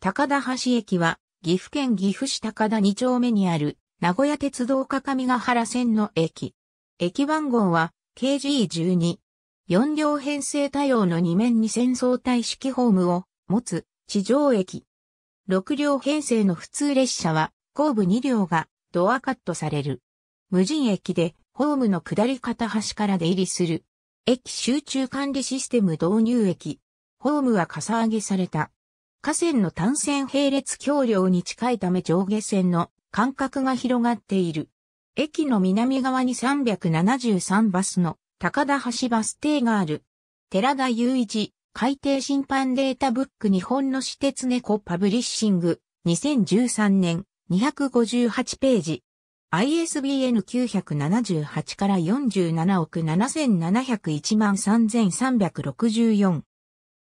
高田橋駅は、岐阜県岐阜市高田2丁目にある、名古屋鉄道各が原線の駅。駅番号は、KG12。4両編成対応の2面に戦争体式ホームを持つ地上駅。6両編成の普通列車は後部2両がドアカットされる。無人駅でホームの下り片端から出入りする。駅集中管理システム導入駅。ホームはかさ上げされた。河川の単線並列橋梁に近いため上下線の間隔が広がっている。駅の南側に373バスの高田橋バス停がある。寺田雄一、海底審判データブック日本の私鉄猫パブリッシング、2013年、258ページ。ISBN 978から47億7701万3364。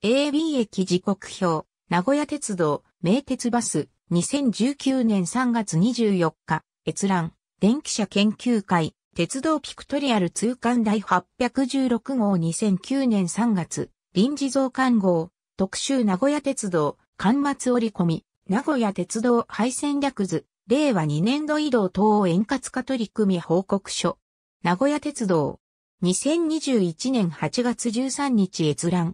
AB 駅時刻表。名古屋鉄道、名鉄バス、2019年3月24日、閲覧、電気車研究会、鉄道ピクトリアル通貫第816号2009年3月、臨時増刊号、特集名古屋鉄道、刊末折り込み、名古屋鉄道廃線略図、令和2年度移動等を円滑化取り組み報告書。名古屋鉄道。2021年8月13日閲覧。